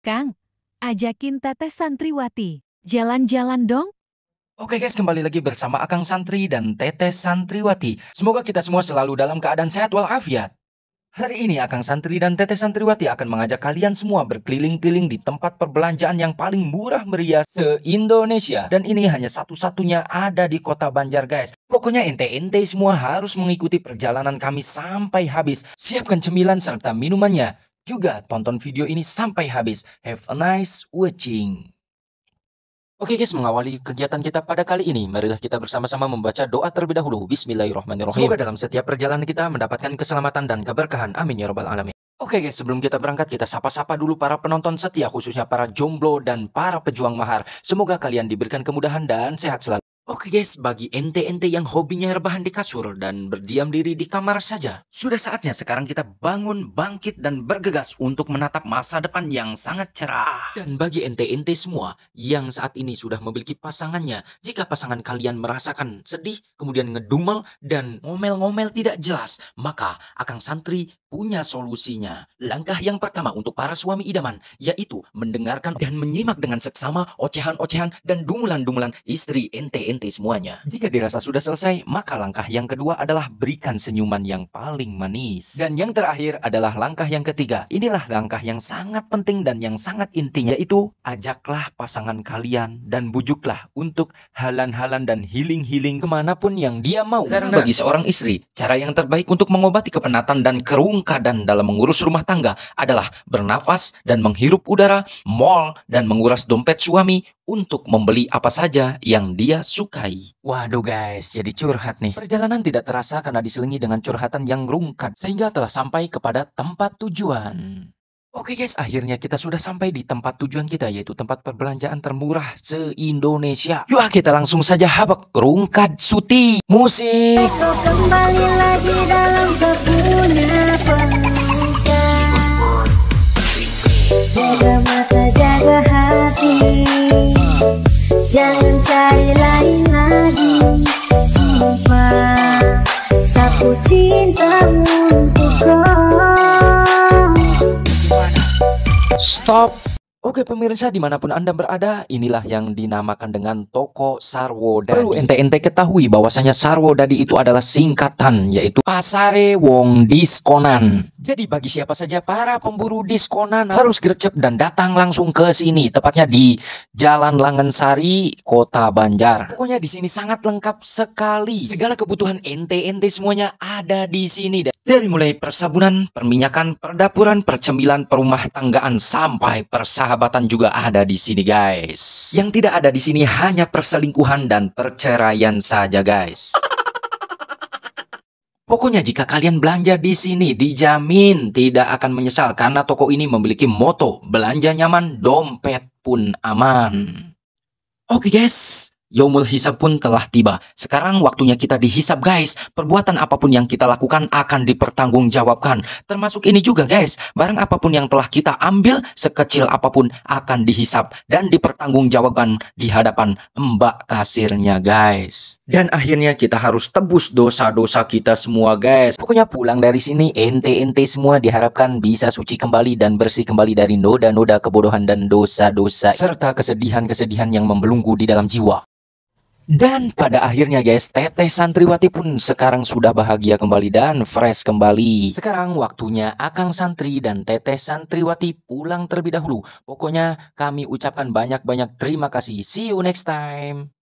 Kang, ajakin teteh santriwati. Jalan-jalan dong? Oke guys, kembali lagi bersama Akang Santri dan Teteh Santriwati. Semoga kita semua selalu dalam keadaan sehat walafiat. Hari ini Akang Santri dan Teteh Santriwati akan mengajak kalian semua berkeliling-keliling di tempat perbelanjaan yang paling murah meriah se-Indonesia. Dan ini hanya satu-satunya ada di kota Banjar guys. Pokoknya ente-ente semua harus mengikuti perjalanan kami sampai habis. Siapkan cemilan serta minumannya. Juga tonton video ini sampai habis. Have a nice watching. Oke okay guys, mengawali kegiatan kita pada kali ini, marilah kita bersama-sama membaca doa terlebih dahulu. Bismillahirrahmanirrahim. Semoga dalam setiap perjalanan kita mendapatkan keselamatan dan keberkahan. Amin ya robbal alamin. Oke okay guys, sebelum kita berangkat kita sapa-sapa dulu para penonton setia khususnya para jomblo dan para pejuang mahar. Semoga kalian diberikan kemudahan dan sehat selalu. Oke guys, bagi ente-ente yang hobinya rebahan di kasur dan berdiam diri di kamar saja, sudah saatnya sekarang kita bangun, bangkit, dan bergegas untuk menatap masa depan yang sangat cerah. Dan bagi ente-ente semua yang saat ini sudah memiliki pasangannya, jika pasangan kalian merasakan sedih, kemudian ngedumel, dan ngomel-ngomel tidak jelas, maka Akang Santri punya solusinya. Langkah yang pertama untuk para suami idaman yaitu mendengarkan dan menyimak dengan seksama ocehan-ocehan dan dungulan-dungulan istri ente-ente semuanya. Jika dirasa sudah selesai, maka langkah yang kedua adalah berikan senyuman yang paling manis. Dan yang terakhir adalah langkah yang ketiga. Inilah langkah yang sangat penting dan yang sangat intinya yaitu ajaklah pasangan kalian dan bujuklah untuk halan-halan dan healing-healing kemanapun yang dia mau. Karena bagi seorang istri, cara yang terbaik untuk mengobati kepenatan dan kerung kepalang dalam mengurus rumah tangga adalah bernafas dan menghirup udara, mall dan menguras dompet suami untuk membeli apa saja yang dia sukai. Waduh guys, jadi curhat nih. Perjalanan tidak terasa karena diselingi dengan curhatan yang rungkat sehingga telah sampai kepada tempat tujuan. Oke guys, akhirnya kita sudah sampai di tempat tujuan kita yaitu tempat perbelanjaan termurah se-Indonesia. Yuk kita langsung saja habak rungkat suti musik. kembali lagi dalam sepunya. Jangan cari lain lagi Sumpah Sapu cintamu untukku Stop Oke pemirsa dimanapun Anda berada, inilah yang dinamakan dengan toko Sarwo Dadi. Perlu ente-ente ketahui bahwasanya Sarwo Dadi itu adalah singkatan, yaitu Pasare Wong Diskonan. Jadi bagi siapa saja para pemburu diskonan harus gercep dan datang langsung ke sini, tepatnya di Jalan Langensari, Kota Banjar. Pokoknya di sini sangat lengkap sekali. Segala kebutuhan ente-ente semuanya ada di sini. Dari mulai persabunan, perminyakan, perdapuran, percembilan, perumah tanggaan, sampai persahabatan persahabatan juga ada di sini guys. Yang tidak ada di sini hanya perselingkuhan dan perceraian saja guys. Pokoknya jika kalian belanja di sini dijamin tidak akan menyesal karena toko ini memiliki moto belanja nyaman, dompet pun aman. Oke okay guys, Yomul hisab pun telah tiba. Sekarang waktunya kita dihisab guys. Perbuatan apapun yang kita lakukan akan dipertanggungjawabkan. Termasuk ini juga guys. Barang apapun yang telah kita ambil, sekecil apapun akan dihisab dan dipertanggungjawabkan di hadapan mbak kasirnya guys. Dan akhirnya kita harus tebus dosa-dosa kita semua guys. Pokoknya pulang dari sini ente-ente semua diharapkan bisa suci kembali dan bersih kembali dari noda-noda kebodohan dan dosa-dosa serta kesedihan-kesedihan yang membelunggu di dalam jiwa. Dan pada akhirnya guys, teteh santriwati pun sekarang sudah bahagia kembali dan fresh kembali. Sekarang waktunya Akang Santri dan teteh santriwati pulang terlebih dahulu. Pokoknya kami ucapkan banyak-banyak terima kasih. See you next time.